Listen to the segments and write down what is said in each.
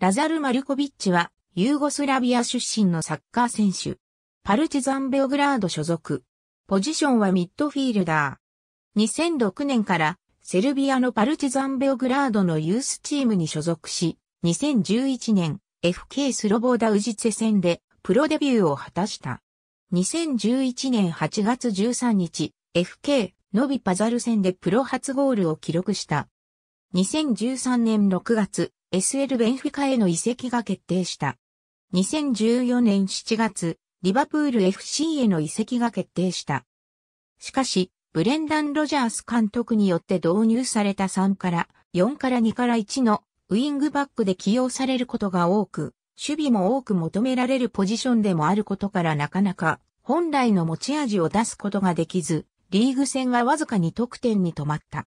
ラザル・マリュコビッチは、ユーゴスラビア出身のサッカー選手。パルチザン・ベオグラード所属。ポジションはミッドフィールダー。2006年から、セルビアのパルチザン・ベオグラードのユースチームに所属し、2011年、FK スロボーダ・ウジツェ戦で、プロデビューを果たした。2011年8月13日、FK、ノビ・パザル戦でプロ初ゴールを記録した。2013年6月、SL ベンフィカへの移籍が決定した。2014年7月、リバプール FC への移籍が決定した。しかし、ブレンダン・ロジャース監督によって導入された3から4から2から1のウィングバックで起用されることが多く、守備も多く求められるポジションでもあることからなかなか本来の持ち味を出すことができず、リーグ戦はわずかに得点に止まった。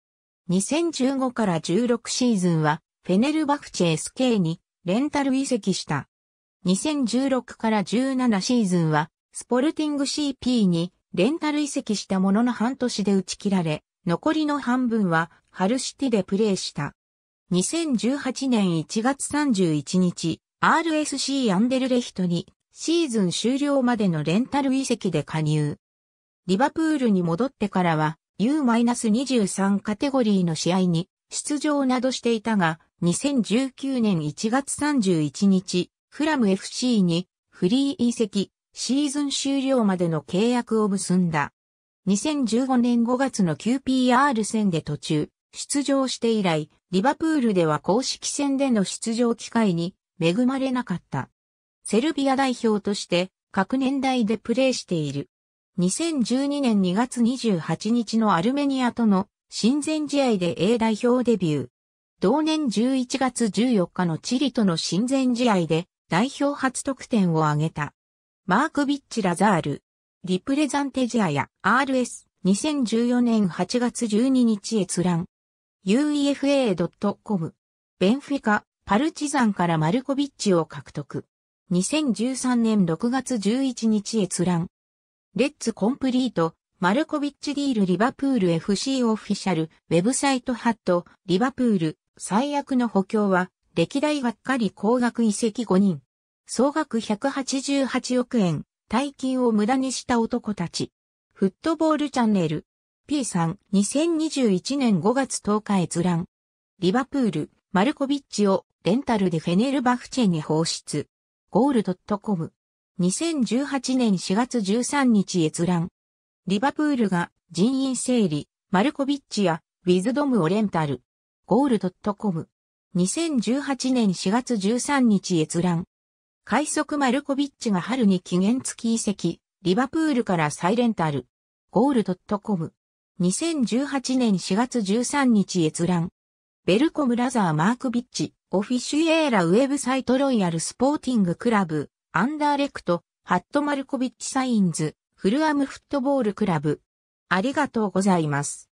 2015から16シーズンはフェネルバフチェ SK にレンタル移籍した。2016から17シーズンは、スポルティング CP にレンタル移籍したものの半年で打ち切られ、残りの半分はハルシティでプレーした。2018年1月31日、RSC アンデルレヒトにシーズン終了までのレンタル移籍で加入。リバプールに戻ってからは U-23 カテゴリーの試合に出場などしていたが、2019年1月31日、フラム FC にフリー移籍、シーズン終了までの契約を結んだ。2015年5月の QPR 戦で途中、出場して以来、リバプールでは公式戦での出場機会に恵まれなかった。セルビア代表として各年代でプレーしている。2012年2月28日のアルメニアとの親善試合で A 代表デビュー。同年11月14日のチリとの親善試合で代表初得点を挙げた。マークビッチ・ラザール、リプレザンテジアや RS、2014年8月12日閲覧。uefa.com。ベンフィカ、パルチザンからマルコビッチを獲得。2013年6月11日閲覧。レッツコンプリート、マルコビッチディールリバプール FC オフィシャル、ウェブサイトハット、リバプール、最悪の補強は、歴代がっかり高額移籍5人。総額188億円、大金を無駄にした男たち。フットボールチャンネル。P さん、2021年5月10日閲覧。リバプール、マルコビッチをレンタルでフェネルバフチェに放出。ゴールドットコム。2018年4月13日閲覧。リバプールが人員整理、マルコビッチやウィズドムをレンタル。ゴールドットコム。2018年4月13日閲覧。快速マルコビッチが春に期限付き移籍、リバプールから再レンタル。ゴールドットコム。2018年4月13日閲覧。ベルコムラザーマークビッチ、オフィシュエーラウェブサイトロイヤルスポーティングクラブ、アンダーレクト、ハットマルコビッチサインズ、フルアムフットボールクラブ。ありがとうございます。